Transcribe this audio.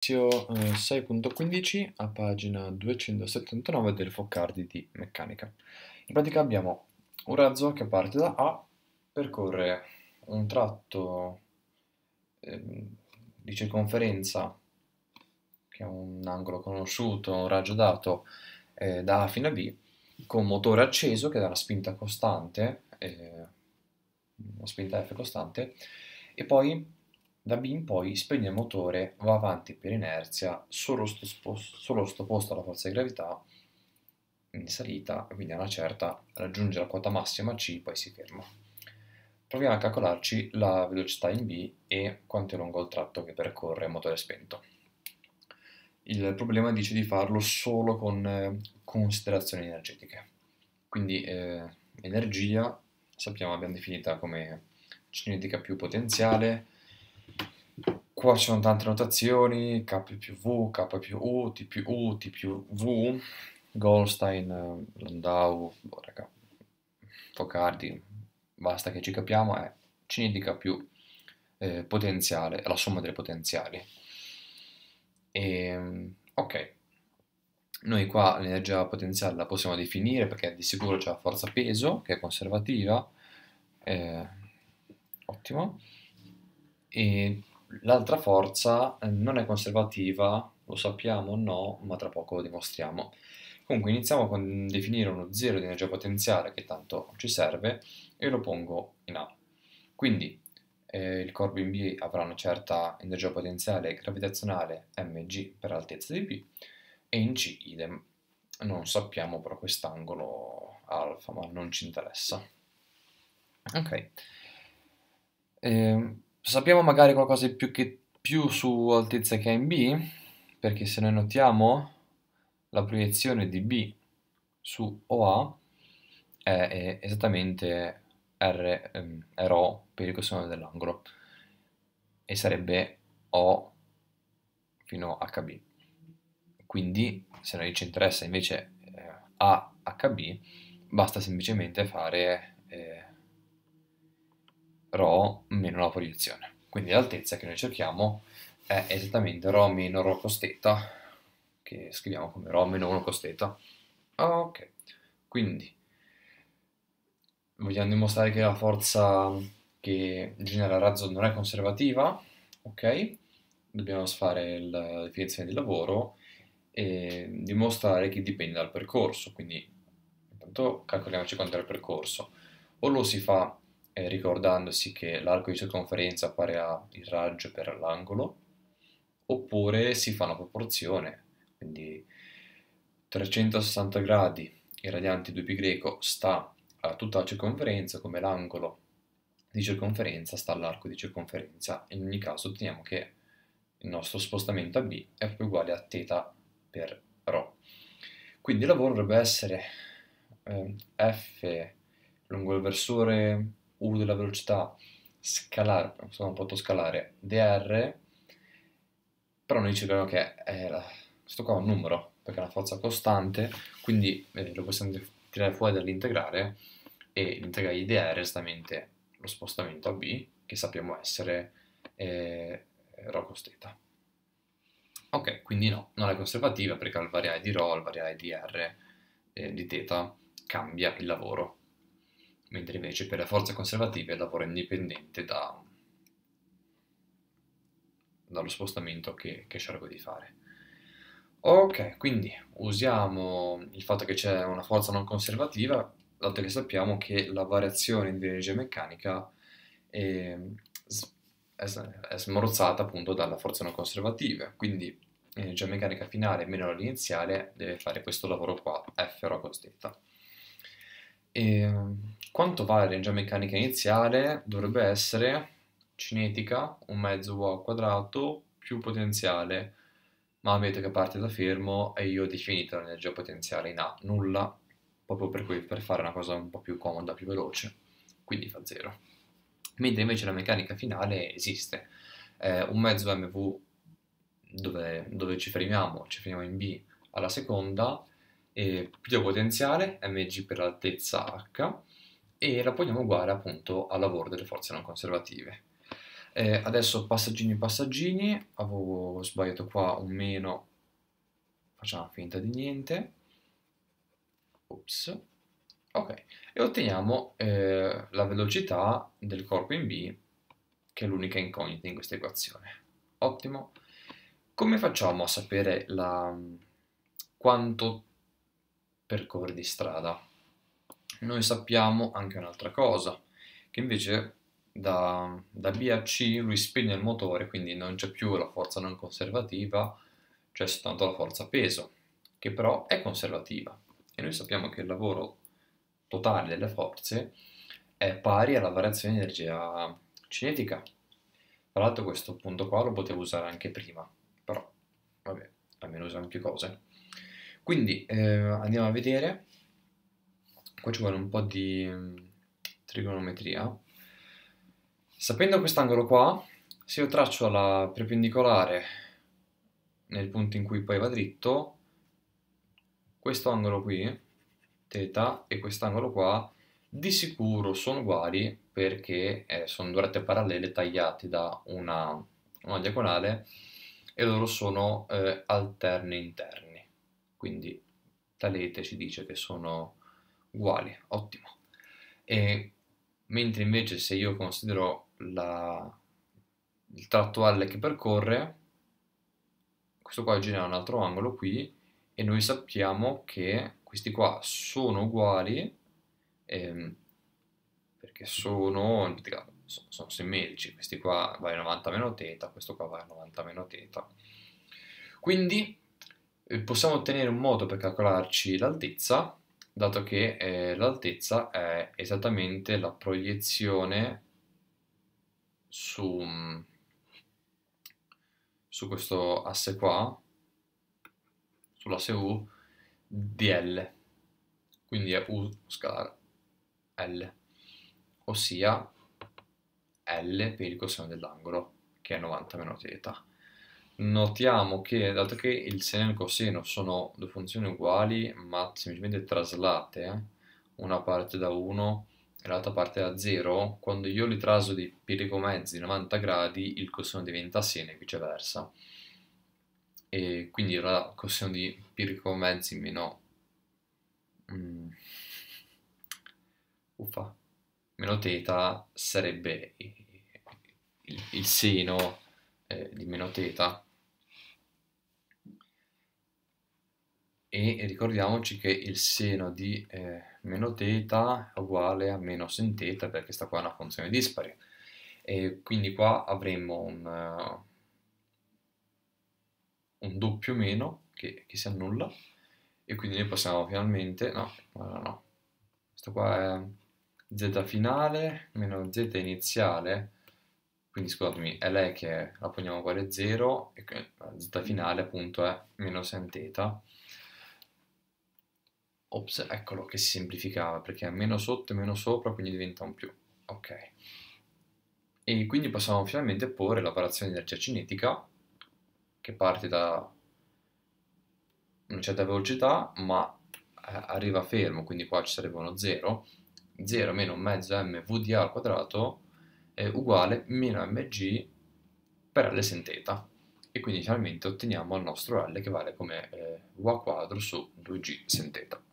6.15 eh, a pagina 279 del Foccardi di meccanica. In pratica abbiamo un razzo che parte da A, percorre un tratto eh, di circonferenza che è un angolo conosciuto, un raggio dato eh, da A fino a B, con motore acceso che dà una spinta costante, eh, una spinta F costante, e poi da B in poi spegne il motore, va avanti per inerzia, solo sto, sposto, solo sto posto alla forza di gravità in salita, quindi a una certa raggiunge la quota massima C, poi si ferma. Proviamo a calcolarci la velocità in B e quanto è lungo il tratto che percorre il motore spento. Il problema dice di farlo solo con eh, considerazioni energetiche. Quindi eh, energia sappiamo abbiamo definita come cinetica più potenziale, Qua ci sono tante notazioni, K più V, K più U, T più U, T più V, Goldstein, Landau, boh, raga, Focardi, basta che ci capiamo, è ci indica più eh, potenziale, la somma delle potenziali. E, ehm, ok, noi qua l'energia potenziale la possiamo definire perché di sicuro c'è la forza peso che è conservativa, eh, ottimo, e l'altra forza eh, non è conservativa, lo sappiamo o no, ma tra poco lo dimostriamo. Comunque iniziamo con definire uno zero di energia potenziale che tanto ci serve e lo pongo in A. Quindi eh, il corpo in B avrà una certa energia potenziale gravitazionale mg per altezza di B e in C idem. Non sappiamo però quest'angolo alfa, ma non ci interessa. Ok. Eh, Sappiamo magari qualcosa di più, che, più su altezza che in B, perché se noi notiamo la proiezione di B su OA è, è esattamente R, ehm, RO per il coseno dell'angolo e sarebbe O fino a HB. Quindi se noi ci interessa invece eh, AHB basta semplicemente fare eh, ρho meno la proiezione. Quindi l'altezza che noi cerchiamo è esattamente ρho meno ρ cos θ, che scriviamo come ρho meno 1 cos θ. Ok, quindi vogliamo dimostrare che la forza che genera il razzo non è conservativa, ok? Dobbiamo fare la definizione di lavoro e dimostrare che dipende dal percorso, quindi intanto calcoliamoci quanto è il percorso. O lo si fa eh, ricordandosi che l'arco di circonferenza pare a il raggio per l'angolo, oppure si fa una proporzione, quindi 360 gradi il radiante 2π sta a tutta la circonferenza come l'angolo di circonferenza sta all'arco di circonferenza. In ogni caso otteniamo che il nostro spostamento a B è proprio uguale a θ per ρ. Quindi il lavoro dovrebbe essere eh, F lungo il versore u della velocità scalare, sono prodotto scalare, dr, però noi ci dobbiamo che è la, questo qua è un numero, perché è una forza costante, quindi eh, lo possiamo tirare fuori dall'integrale e l'integrale di dr è esattamente lo spostamento a b, che sappiamo essere eh, ρ cos θ. Ok, quindi no, non è conservativa perché al variare di ρ, al variare di r, eh, di θ, cambia il lavoro mentre invece per le forze conservative lavora indipendente da, dallo spostamento che, che scelgo di fare. Ok, quindi usiamo il fatto che c'è una forza non conservativa, dato che sappiamo che la variazione di energia meccanica è, è, è smorzata appunto dalla forza non conservativa, quindi eh, l'energia meccanica finale meno l'iniziale deve fare questo lavoro qua, F rho cos E ehm, quanto vale energia meccanica iniziale? Dovrebbe essere cinetica, un mezzo V quadrato, più potenziale, ma vedete che parte da fermo e io ho definito l'energia potenziale in A, nulla, proprio per, cui, per fare una cosa un po' più comoda, più veloce, quindi fa 0. Mentre invece la meccanica finale esiste, eh, un mezzo MV dove, dove ci fermiamo, ci fermiamo in B alla seconda, e più potenziale, mg per l'altezza h, e la poniamo uguale appunto al lavoro delle forze non conservative. Eh, adesso passaggini passaggini, avevo sbagliato qua un meno, facciamo finta di niente, Ops. ok, e otteniamo eh, la velocità del corpo in B, che è l'unica incognita in questa equazione. Ottimo. Come facciamo a sapere la... quanto percorre di strada? Noi sappiamo anche un'altra cosa, che invece da, da B a C lui spegne il motore, quindi non c'è più la forza non conservativa, c'è soltanto la forza peso, che però è conservativa. E noi sappiamo che il lavoro totale delle forze è pari alla variazione di energia cinetica. Tra l'altro questo punto qua lo potevo usare anche prima, però vabbè, almeno usiamo più cose. Quindi eh, andiamo a vedere qua ci vuole un po' di mm, trigonometria. Sapendo quest'angolo qua, se io traccio la perpendicolare nel punto in cui poi va dritto, questo angolo qui, θ, e quest'angolo qua, di sicuro sono uguali perché eh, sono due rette parallele tagliate da una, una diagonale e loro sono eh, alterne interni. Quindi Talete ci dice che sono uguali, ottimo. E mentre invece se io considero la, il tratto L che percorre, questo qua genera un altro angolo qui e noi sappiamo che questi qua sono uguali ehm, perché sono, sono simmetrici, questi qua va 90 meno teta, questo qua va 90 meno teta. Quindi eh, possiamo ottenere un modo per calcolarci l'altezza dato che eh, l'altezza è esattamente la proiezione su, mm, su questo asse qua, sull'asse U, di L. Quindi è U scalare L, ossia L per il coseno dell'angolo, che è 90 meno θ notiamo che, dato che il seno e il coseno sono due funzioni uguali, ma semplicemente traslate, eh. una parte da 1 e l'altra parte da 0, quando io li traslo di pi mezzi 90 gradi, il coseno diventa seno e viceversa. E quindi la coseno di pi mezzi meno... Mm, uffa, meno teta sarebbe il, il seno eh, di meno teta e ricordiamoci che il seno di eh, meno teta è uguale a meno sin teta perché sta qua è una funzione dispari e quindi qua avremo un, uh, un doppio meno che, che, si annulla e quindi noi possiamo finalmente no, no, no, questo qua è z finale meno z iniziale quindi scusatemi è lei che la poniamo uguale a 0 e eh, z finale appunto è meno sin teta Ops, eccolo che si semplificava perché è meno sotto e meno sopra, quindi diventa un più. Ok. E quindi possiamo finalmente porre la variazione di energia cinetica che parte da una certa velocità ma eh, arriva fermo, quindi qua ci sarebbe uno 0, 0 meno mezzo mvda al quadrato è uguale meno mg per L sin θ e quindi finalmente otteniamo il nostro L che vale come eh, u quadro su 2g sin θ.